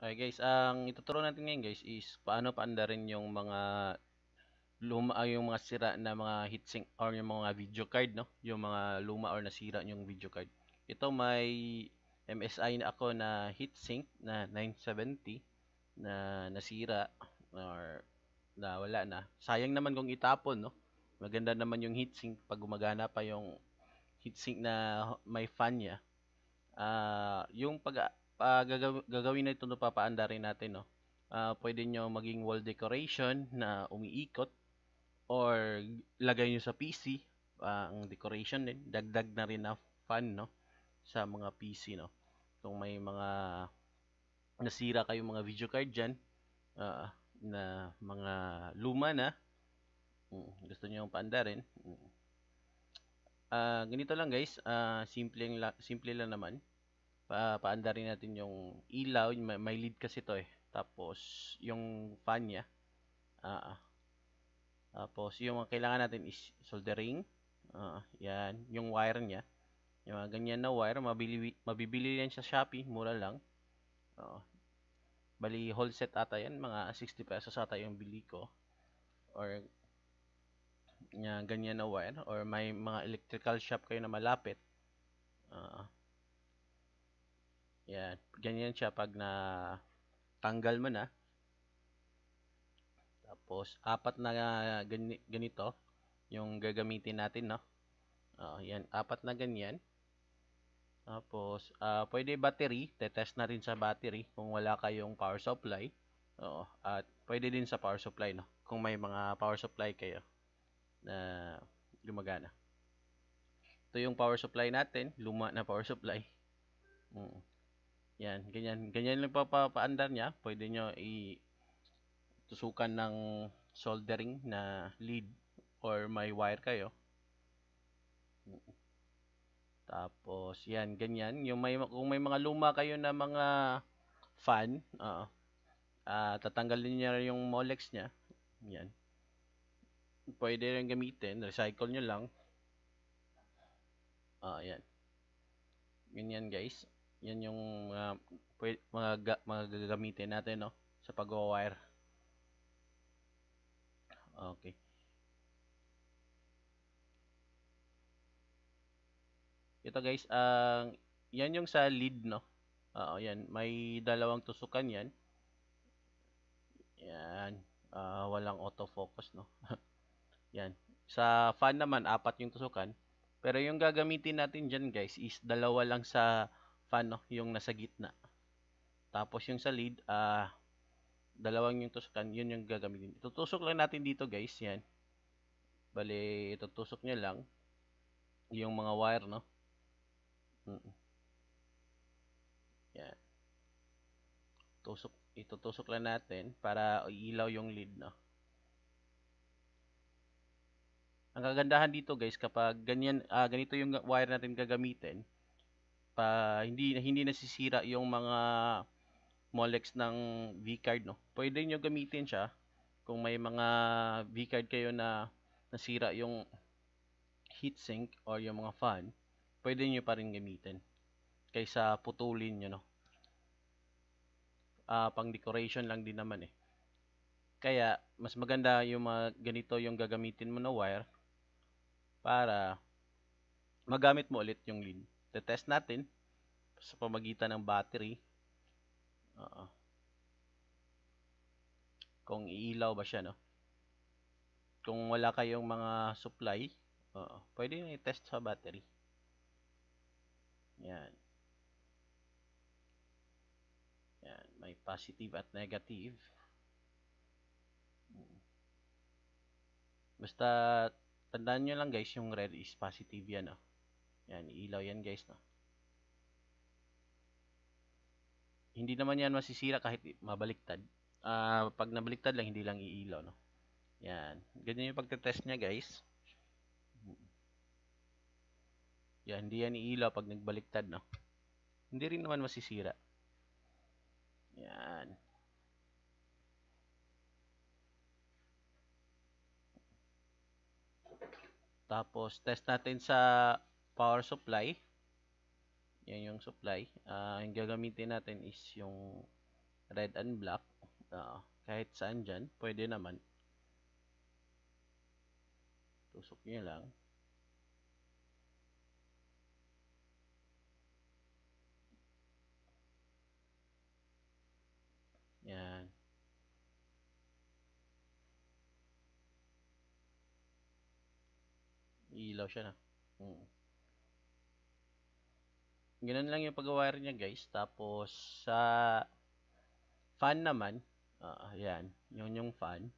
Okay guys, ang ituturo natin ngayon guys is paano paandarin yung mga luma ah, yung mga sira na mga heatsink or yung mga video card no, yung mga luma or nasira yung video card. Ito may MSI na ako na heatsink na 970 na nasira or na wala na. Sayang naman kung itapon no. Maganda naman yung heatsink pag gumagana pa yung heatsink na may fan niya, uh, yung pag uh, gagawin na ito na papaanda rin natin, no? Uh, pwede nyo maging wall decoration na umiikot or lagay nyo sa PC uh, ang decoration din. Dagdag na rin na fan, no? Sa mga PC, no? Kung may mga nasira kayong mga video card dyan, uh, na mga luma na, mm, gusto nyo yung paanda rin, mm. Uh, ganito lang guys, uh, ah, simple, la simple lang naman. Pa paanda natin yung ilaw, may, may lead kasi to eh. Tapos yung fan niya. Uh, tapos yung mga kailangan natin is soldering. Uh, yan, yung wire niya. Yung mga ganyan na wire, mabili, mabibili yan sa Shopee, mura lang. Uh, bali, whole set ata yan, mga 60 pesos ata yung bili ko. Or niya ganyan na wire or may mga electrical shop kayo na malapit, uh, yan, ganyan siya pag na tanggal mo na. Tapos, apat na ganito yung gagamitin natin, no? Uh, yan, apat na ganyan. Tapos, uh, pwede battery. Tetest na rin sa battery kung wala kayong power supply. Oo, at pwede din sa power supply, no? Kung may mga power supply kayo na gumagana. Ito yung power supply natin, luma na power supply. Mm. Yan, ganyan. Ganyan lang papaandar niya. Pwede nyo i tusukan ng soldering na lead or may wire kayo. Mm. Tapos, yan, ganyan. Yung may, kung may mga luma kayo na mga fan, uh, uh, tatanggalin niya yung molex niya. Yan pwede rin gamitin. Recycle nyo lang. Ah, ayan. Ganyan guys. Yan yung uh, pwede, mga, ga, mga gagamitin natin no, sa pag-wire. Okay. Ito guys, ang uh, yan yung sa lead no. Oo, ah, yan. May dalawang tusukan yan. Yan. Uh, walang autofocus no. Yan. Sa fan naman, apat yung tusukan. Pero yung gagamitin natin dyan guys is dalawa lang sa fan, no? yung nasa gitna. Tapos yung sa lead, uh, dalawang yung tusukan, yun yung gagamitin. Itutusok lang natin dito guys, yan. Bali, itutusok nyo lang yung mga wire, no? Mm -mm. Yan. Tusok, itutusok lang natin para ilaw yung lead, no? Ang kagandahan dito guys kapag ganyan uh, ganito yung wire natin gagamitin pa hindi hindi nasisira yung mga molex ng V-card no. Pwede niyo gamitin siya kung may mga V-card kayo na nasira yung heatsink or yung mga fan, pwede niyo pa rin gamitin kaysa putulin niyo no. Uh, pang decoration lang din naman eh. Kaya mas maganda yung mga ganito yung gagamitin mo na wire para magamit mo ulit yung lead. Te-test natin sa pamagitan ng battery. Uh -oh. Kung iilaw ba siya, no? Kung wala kayong mga supply, uh -oh, pwede yung i-test sa battery. Yan. Yan. May positive at negative. Hmm. Basta Tandaan nyo lang guys, yung red is positive yan. Oh. Yan, ilaw yan guys. No? Hindi naman yan masisira kahit mabaliktad. Uh, pag nabaliktad lang, hindi lang iilaw. No? Yan. Ganyan yung pagtetest niya guys. Yan, hindi yan iilaw pag nagbaliktad. No? Hindi rin naman masisira. Yan. Tapos, test natin sa power supply. Yan yung supply. Uh, yung gagamitin natin is yung red and black. Uh, kahit saan dyan, pwede naman. Tusok nyo lang. Yan. Iilaw siya na. Hmm. Ganun lang yung pag-wire niya guys. Tapos sa uh, fan naman, uh, ayan, yun yung fan.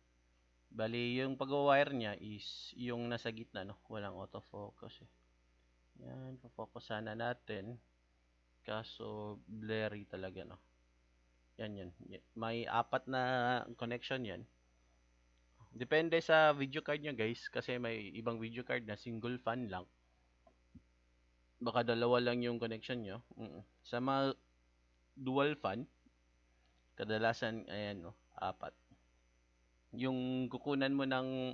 Bali, yung pag-wire niya is yung nasa gitna, no? Walang autofocus eh. Yan, focus sana natin. Kaso, blurry talaga, no? Yan, yan. May apat na connection yan. Depende sa video card nyo guys kasi may ibang video card na single fan lang. Baka dalawa lang yung connection niyo. Mm -mm. Sa mga dual fan, kadalasan ayan no, oh, apat. Yung kukunan mo ng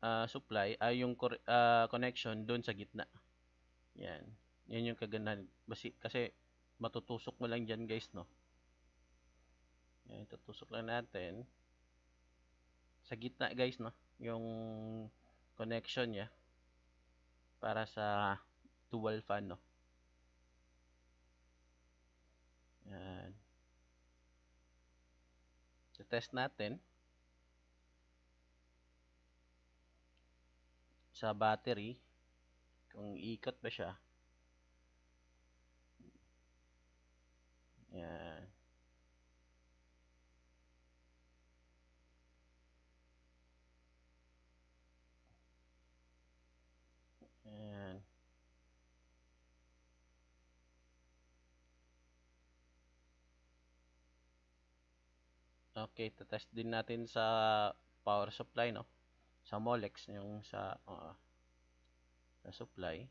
uh, supply ay uh, yung uh, connection doon sa gitna. Yan. Yan yung kagandahan kasi matutusok mo lang diyan guys no. Yan, tutusok lang natin sa gitna guys no yung connection niya para sa dual fan no yan so, test natin sa battery kung ikot ba siya yan Okay, test din natin sa power supply, no? Sa Molex, yung sa, uh, sa supply.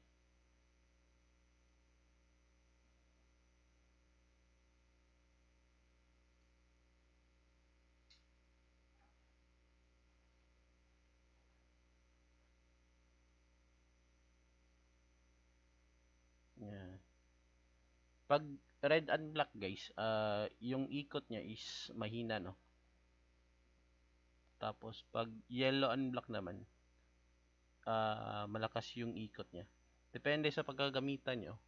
Pag red and black guys, uh, yung ikot niya is mahina no. Tapos pag yellow and black naman, uh, malakas yung ikot niya. Depende sa pagkagamitan nyo.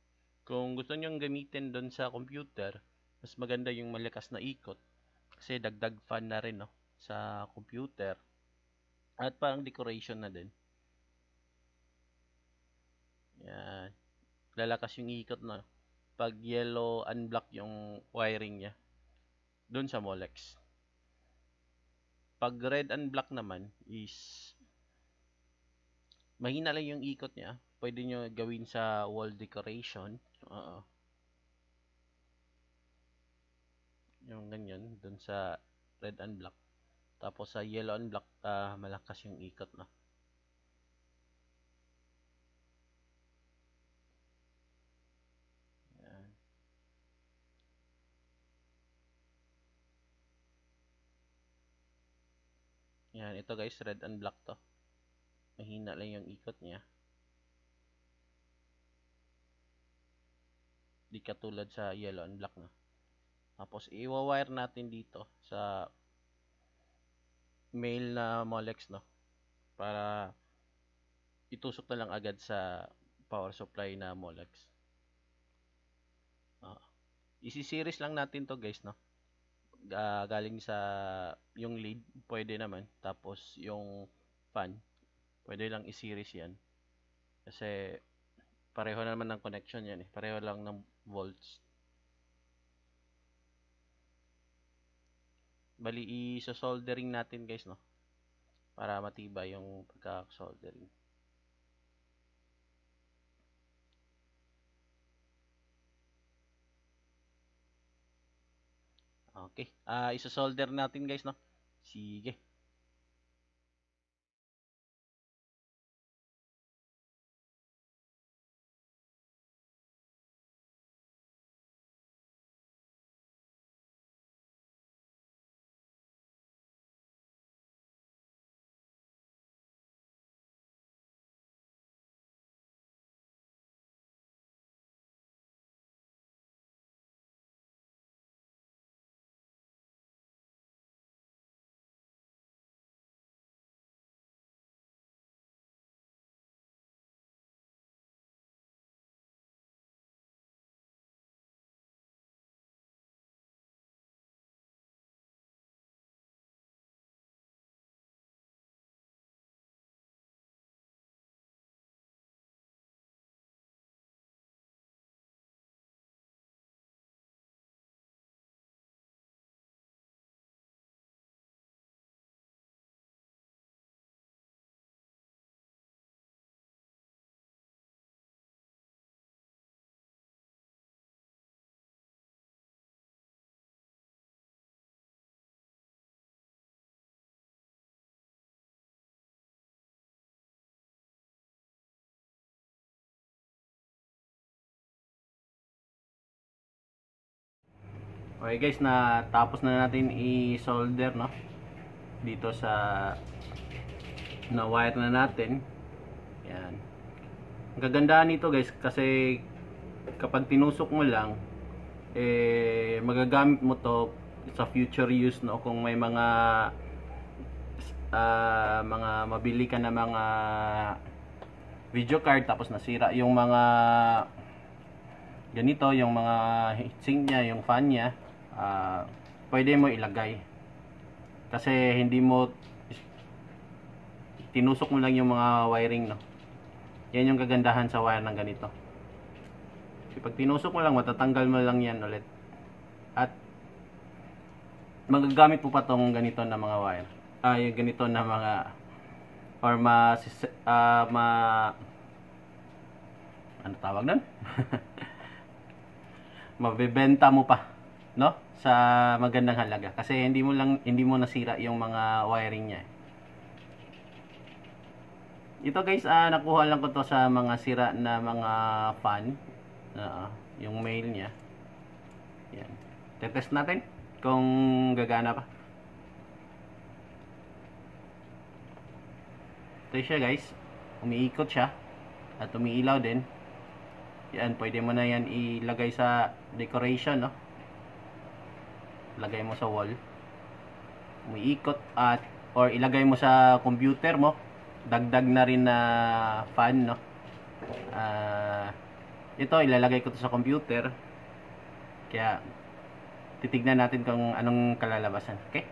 Kung gusto nyo gamitin doon sa computer, mas maganda yung malakas na ikot. Kasi dagdag fan na rin no, sa computer. At parang decoration na din. Yan. Lalakas yung ikot No? pag yellow unblock yung wiring niya doon sa Molex. Pag red unblock naman is mahina lang yung ikot niya. Pwede niyo gawin sa wall decoration. Oo. Uh, yung ganyan, doon sa red and black. Tapos sa yellow and black, uh, ah, malakas yung ikot na. No? Ito guys, red and black to. Mahina lang yung ikot niya. Di katulad sa yellow and black na. Tapos, iwa-wire natin dito sa male na molex, no? Para itusok na lang agad sa power supply na molex. Uh, isi-series lang natin to guys, no? uh, galing sa yung lead, pwede naman. Tapos yung fan, pwede lang i-series yan. Kasi pareho naman ng connection yan eh. Pareho lang ng volts. Bali, i-soldering natin guys, no? Para matibay yung pagka-soldering. Okay. Uh, ah, isa-solder natin guys, no? Sige. Okay guys, na tapos na natin i-solder no. Dito sa na wire na natin. Yan. Ang kagandahan nito guys kasi kapag tinusok mo lang eh magagamit mo to sa future use no kung may mga uh, mga mabili ka na mga video card tapos nasira yung mga ganito yung mga heatsink niya, yung fan niya uh, pwede mo ilagay kasi hindi mo tinusok mo lang yung mga wiring no yan yung kagandahan sa wire ng ganito kasi pag tinusok mo lang matatanggal mo lang yan ulit at magagamit po pa tong ganito na mga wire ay uh, ganito na mga or ma uh, ma ano tawag nun? mabebenta mo pa no? sa magandang halaga kasi hindi mo lang hindi mo nasira yung mga wiring niya. Ito guys, uh, nakuha lang ko to sa mga sira na mga fan. Uh, yung mail niya. Yan. Tetest natin kung gagana pa. Ito siya guys. Umiikot siya. At umiilaw din. Yan, pwede mo na yan ilagay sa decoration, no? lagay mo sa wall umiikot at or ilagay mo sa computer mo dagdag na rin na fan no uh, ito ilalagay ko to sa computer kaya titignan natin kung anong kalalabasan okay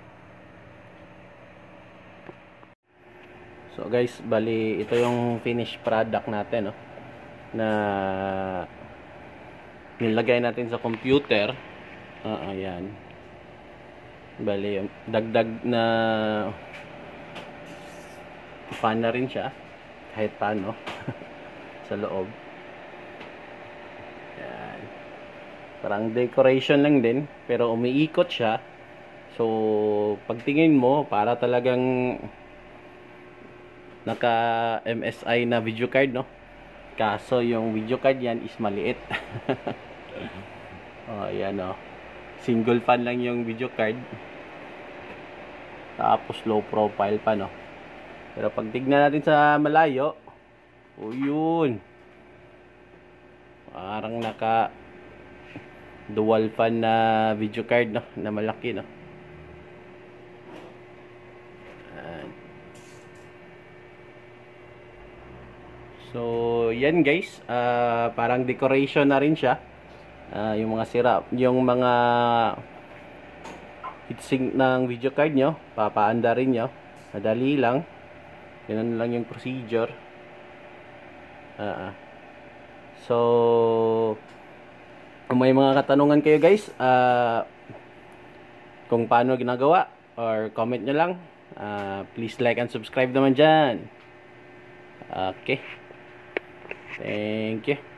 so guys bali ito yung finished product natin no na nilagay natin sa computer uh, ayan Bali, dagdag na fan na rin siya. Kahit paano. sa loob. Yan. Parang decoration lang din. Pero umiikot siya. So, pagtingin mo, para talagang naka MSI na video card, no? Kaso yung video card yan is maliit. oh, yan, oh. Single fan lang yung video card. Tapos low profile pa no. Pero pag tignan natin sa malayo, oh yun. Parang naka dual fan na video card no, na malaki no. So, yan guys, uh, parang decoration na rin siya. Uh, yung mga sirap, yung mga heatsink ng video card nyo papaanda rin nyo madali lang ganun lang yung procedure uh, -uh. so kung may mga katanungan kayo guys uh, kung paano ginagawa or comment nyo lang uh, please like and subscribe naman dyan okay thank you